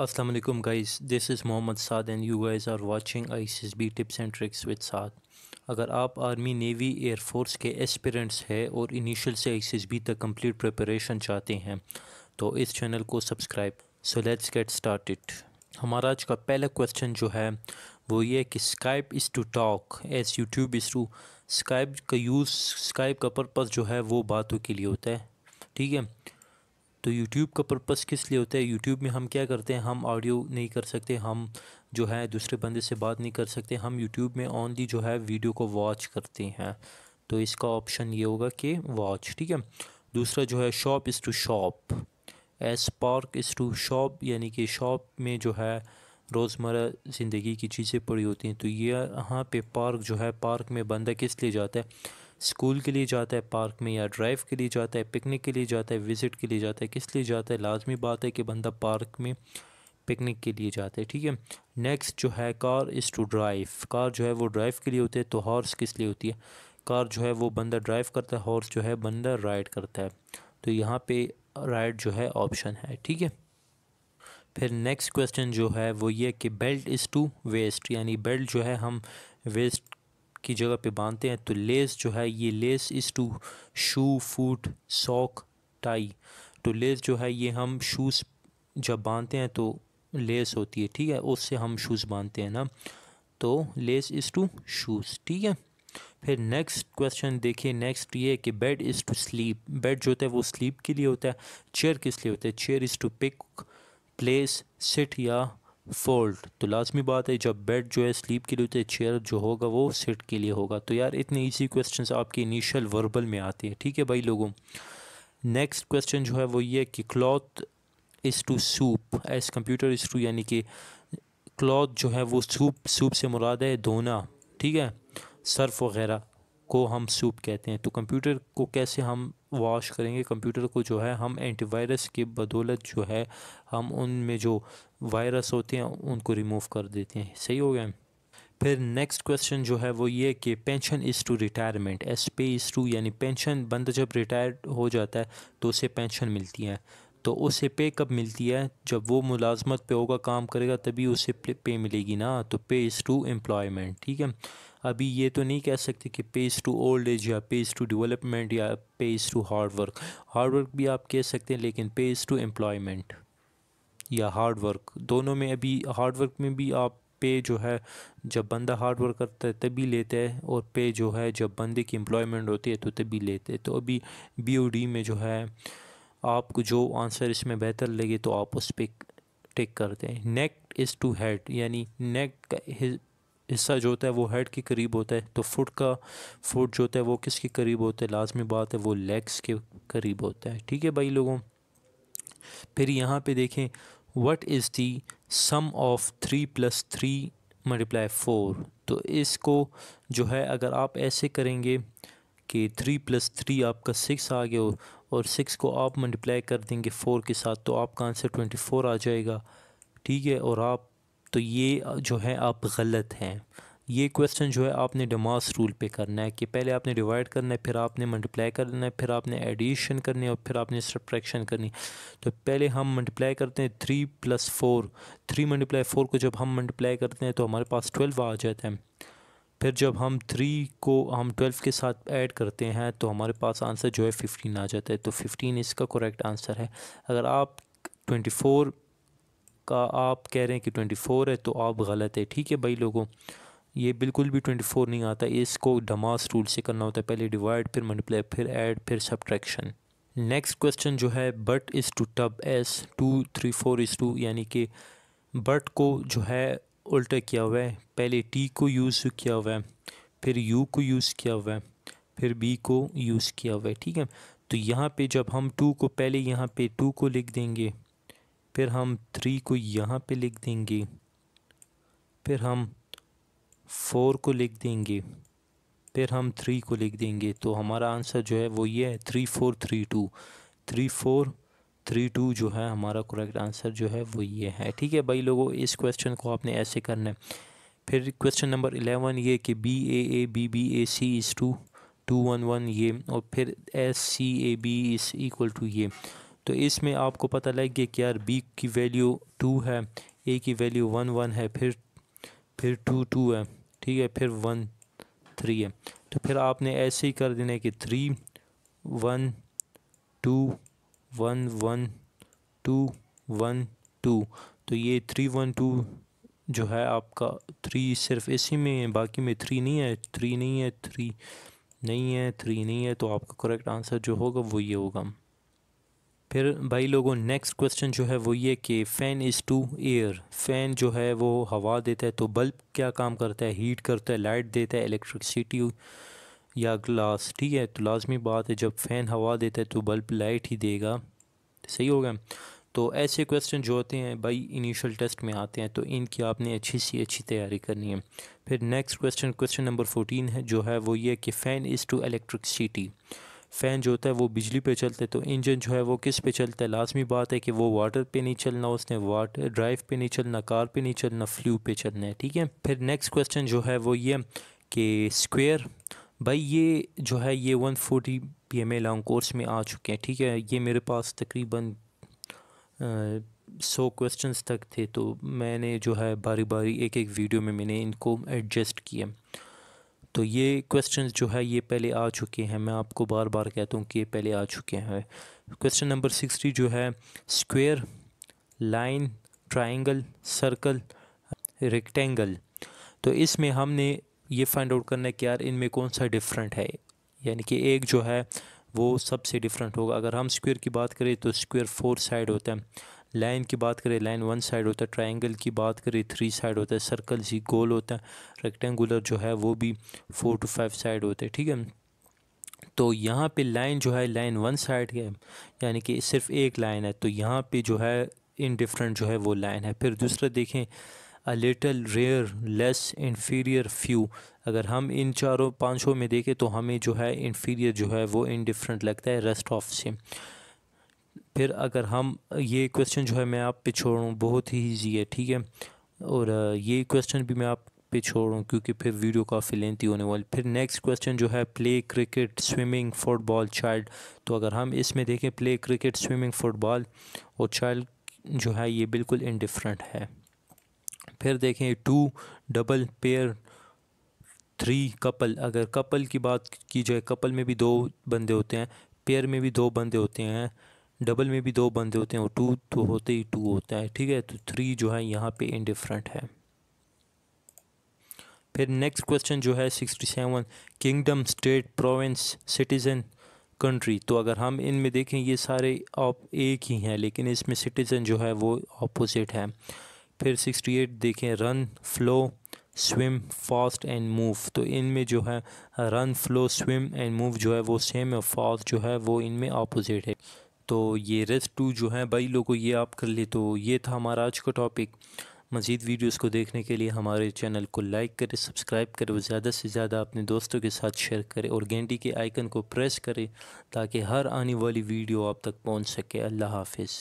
अस्सलाम वालेकुम guys this is Mohammad Saad and you guys are watching ICSB tips and tricks with Saad अगर आप army navy air force के aspirants हैं और इनिशियल से आईसीएसबी तक कंप्लीट प्रिपरेशन चाहते हैं तो इस चैनल को subscribe so let's get started हमारा आज का पहला क्वेश्चन जो है वो ये कि Skype is to talk as YouTube is to Skype का यूज़ स्काइप का पर्पज़ जो है वो बातों के लिए होता है ठीक है तो यूट्यूब का पर्पस किस लिए होता है यूट्यूब में हम क्या करते हैं हम ऑडियो नहीं कर सकते हम जो है दूसरे बंदे से बात नहीं कर सकते हम यूट्यूब में ऑनली जो है वीडियो को वॉच करते हैं तो इसका ऑप्शन ये होगा कि वॉच ठीक है दूसरा जो है shop is to shop as park is to shop यानी कि शॉप में जो है रोज़मर्रा ज़िंदगी की चीज़ें पड़ी होती हैं तो ये यहाँ पे पार्क जो है पार्क में बंदा किस लिए जाता है स्कूल के लिए जाता है पार्क में या ड्राइव के लिए जाता है पिकनिक के लिए जाता है विज़िट के लिए जाता है किस लिए जाता है लाजमी बात है कि बंदा पार्क में पिकनिक के लिए जाता है ठीक है नेक्स्ट जो है car is to drive car जो है वो ड्राइव के लिए होती है तो हॉर्स किस लिए होती है कार जो है वो बंदा ड्राइव करता है हॉर्स जो है बंदा राइड करता है तो यहाँ पे राइड जो है ऑप्शन है ठीक है फिर नेक्स्ट क्वेश्चन जो है वो ये कि बेल्ट इज़ टू वेस्ट यानी बेल्ट जो है हम वेस्ट की जगह पे बांधते हैं तो लेस जो है ये lace is to shoe foot sock tie तो लेस जो है ये हम शूज़ जब बांधते हैं तो लेस होती है ठीक है उससे हम शूज़ बांधते हैं ना तो लेस इज़ टू शूज़ ठीक है फिर नेक्स्ट क्वेश्चन देखिए नेक्स्ट ये कि bed is to sleep bed जो होता है वो स्लीप के लिए होता है चेयर किस लिए होता है chair is to pick place sit या फोल्ड तो लाजमी बात है जब बेड जो है स्लीप के लिए होते हैं चेयर जो होगा वो सेट के लिए होगा तो यार इतने इजी क्वेश्चंस आपके इनिशियल वर्बल में आते हैं ठीक है भाई लोगों नेक्स्ट क्वेश्चन जो है वो ये कि cloth is to soup as computer is to यानी कि क्लॉथ जो है वो सूप सूप से मुराद है धोना ठीक है सर्फ वगैरह को हम सूप कहते हैं तो कंप्यूटर को कैसे हम वॉश करेंगे कंप्यूटर को जो है हम एंटीवायरस के बदौलत जो है हम उनमें जो वायरस होते हैं उनको रिमूव कर देते हैं सही हो गया फिर नेक्स्ट क्वेश्चन जो है वो ये कि pension is to retirement as pay is to यानी पेंशन बंदा जब रिटायर्ड हो जाता है तो उसे पेंशन मिलती है तो उसे पे कब मिलती है जब वो मुलाजमत पे होगा काम करेगा तभी उसे पे मिलेगी ना तो पे इज़ टू एम्प्लॉयमेंट ठीक है अभी ये तो नहीं कह सकते कि पे इज़ टू ओल्ड एज या पे इज़ टू डेवलपमेंट या pay is to hard work hard work भी आप कह सकते हैं लेकिन पे इज़ टू एम्प्लॉयमेंट या हार्ड वर्क दोनों में अभी हार्ड वर्क में भी आप पे जो है जब बंदा हार्ड वर्क करता है तभी लेते हैं और पे जो है जब बंदे की एम्प्लॉयमेंट होती है तो तभी लेते हैं तो अभी बी में जो है आपको जो आंसर इसमें बेहतर लगे तो आप उस पर टिक करते हैं नेक इज़ टू हेड यानी नेक का हिस्सा जो होता है वो हेड के करीब होता है तो फुट का फुट जो होता है वो किसके करीब होता है लाजमी बात है वो लेग्स के करीब होता है ठीक है भाई लोगों फिर यहाँ पे देखें what is the sum of three plus three multiply four तो इसको जो है अगर आप ऐसे करेंगे कि थ्री प्लस थ्री आपका सिक्स आ गया हो और सिक्स को आप मल्टीप्लाई कर देंगे फ़ोर के साथ तो आपका आंसर ट्वेंटी फ़ोर आ जाएगा ठीक है और आप तो ये जो है आप गलत हैं ये क्वेश्चन जो है आपने डमास रूल पे करना है कि पहले आपने डिवाइड करना है फिर आपने मल्टीप्लाई करना है फिर आपने एडिशन करनी है और फिर आपने सब्ट्रैक्शन करनी तो पहले हम मल्टीप्लाई करते हैं three plus four three multiply four को जब हम मल्टीप्लाई करते हैं तो हमारे पास ट्वेल्व आ जाता है फिर जब हम थ्री को हम ट्वेल्व के साथ ऐड करते हैं तो हमारे पास आंसर जो है फिफ्टीन आ जाता है तो फिफ्टीन इसका करेक्ट आंसर है अगर आप ट्वेंटी फोर का आप कह रहे हैं कि ट्वेंटी फोर है तो आप गलत है ठीक है भाई लोगों ये बिल्कुल भी ट्वेंटी फोर नहीं आता इसको डमास रूल से करना होता है पहले डिवाइड फिर मल्टीप्लाई फिर ऐड फिर सब्ट्रैक्शन नेक्स्ट क्वेश्चन जो है but is to tub as two three four is to यानी कि बट को जो है उल्टा किया हुआ है पहले टी को यूज़ किया हुआ है फिर यू को यूज़ किया हुआ है फिर बी को यूज़ किया हुआ है ठीक है तो यहाँ पे जब हम टू को पहले यहाँ पे टू को लिख देंगे फिर हम थ्री को यहाँ पे लिख देंगे फिर हम फोर को लिख देंगे फिर हम थ्री को लिख देंगे तो हमारा आंसर जो है वो ये है three four three two three four three two जो है हमारा करेक्ट आंसर जो है वो ये है ठीक है भाई लोगों इस क्वेश्चन को आपने ऐसे करना है फिर क्वेश्चन नंबर एलेवन ये कि B A A B B A C is to two one one ये और फिर as C A B is equal to ये तो इसमें आपको पता लग गया कि यार बी की वैल्यू टू है ए की वैल्यू वन वन है फिर फिर टू टू है ठीक है फिर वन थ्री है तो फिर आपने ऐसे ही कर देना है कि three one two one one two one two तो ये थ्री वन टू जो है आपका थ्री सिर्फ इसी में है बाकी में थ्री नहीं है थ्री नहीं है थ्री नहीं है थ्री नहीं है तो आपका करेक्ट आंसर जो होगा वो ये होगा फिर भाई लोगों नेक्स्ट क्वेश्चन जो है वो ये कि fan is to air fan जो है वो हवा देता है तो बल्ब क्या काम करता है हीट करता है लाइट देता है इलेक्ट्रिसिटी या ग्लास ठीक है तो लाजमी बात है जब फ़ैन हवा देता है तो बल्ब लाइट ही देगा सही होगा तो ऐसे क्वेश्चन जो होते हैं भाई इनिशियल टेस्ट में आते हैं तो इनकी आपने अच्छी सी अच्छी तैयारी करनी है फिर next question question number fourteen है जो है वो ये कि fan is to city fan जो होता है वो बिजली पे चलता है तो इंजन जो है वो किस पे चलता है लाजमी बात है कि वो वाटर पे नहीं चलना उसने वाटर ड्राइव पे नहीं चलना कार पे नहीं चलना फ्लू पे चलना है ठीक है फिर नेक्स्ट क्वेश्चन जो है वो ये कि स्क्वेयर भाई ये जो है ये one forty P M a long course में आ चुके हैं ठीक है ये मेरे पास तकरीबन सौ क्वेश्चंस तक थे तो मैंने जो है बारी बारी एक एक वीडियो में मैंने इनको एडजस्ट किया तो ये क्वेश्चंस जो है ये पहले आ चुके हैं मैं आपको बार बार कहता हूँ कि ये पहले आ चुके हैं क्वेश्चन नंबर सिक्सटी जो है square line triangle circle rectangle तो इसमें हमने ये फाइंड आउट करना है कि यार इनमें कौन सा डिफरेंट है यानी कि एक जो है वो सबसे डिफरेंट होगा अगर हम स्क्वायर की बात करें तो स्क्वायर फोर साइड होता है लाइन की बात करें लाइन वन साइड होता है ट्रायंगल की बात करें थ्री साइड होता है सर्कल जी गोल होता है रेक्टेंगुलर जो है वो भी फोर टू फाइव साइड होते हैं ठीक है तो यहाँ पे लाइन जो है लाइन वन साइड है यानी कि सिर्फ एक लाइन है तो यहाँ पे जो है इन डिफरेंट जो है वो लाइन है फिर दूसरा देखें a little rare less inferior few अगर हम इन चारों पाँचों में देखें तो हमें जो है इन्फीरियर जो है वो इनडिफरेंट लगता है रेस्ट ऑफ से फिर अगर हम ये क्वेश्चन जो है मैं आप पे छोड़ रहा हूँ बहुत ही ईजी है ठीक है और ये क्वेश्चन भी मैं आप पे छोड़ रहा हूँ क्योंकि फिर वीडियो काफ़ी लेंथी होने वाली फिर नेक्स्ट क्वेश्चन जो है play cricket swimming football child तो अगर हम इसमें देखें प्ले क्रिकेट स्विमिंग फुटबॉल और चाइल्ड जो है ये बिल्कुल इनडिफरेंट है फिर देखें two double pair three couple अगर कपल की बात की जाए कपल में भी दो बंदे होते हैं पेयर में भी दो बंदे होते हैं डबल में भी दो बंदे होते हैं और टू तो होते ही टू होता है ठीक है तो थ्री जो है यहाँ पे इनडिफरेंट है फिर नेक्स्ट क्वेश्चन जो है sixty seven kingdom state province citizen country तो अगर हम इनमें देखें ये सारे आप एक ही हैं लेकिन इसमें सिटीज़न जो है वो अपोजिट है फिर 68 देखें run flow swim fast and move तो इनमें जो है run flow swim and move जो है वो सेम है फास्ट जो है वो इनमें अपोजिट है तो ये रेस्ट टू जो है भाई लोगों ये आप कर ले तो ये था हमारा आज का टॉपिक मज़ीद वीडियोस को देखने के लिए हमारे चैनल को लाइक करें सब्सक्राइब करें और ज़्यादा से ज़्यादा अपने दोस्तों के साथ शेयर करें और घंटी के आइकन को प्रेस करें ताकि हर आने वाली वीडियो आप तक पहुँच सके अल्लाह हाफिज़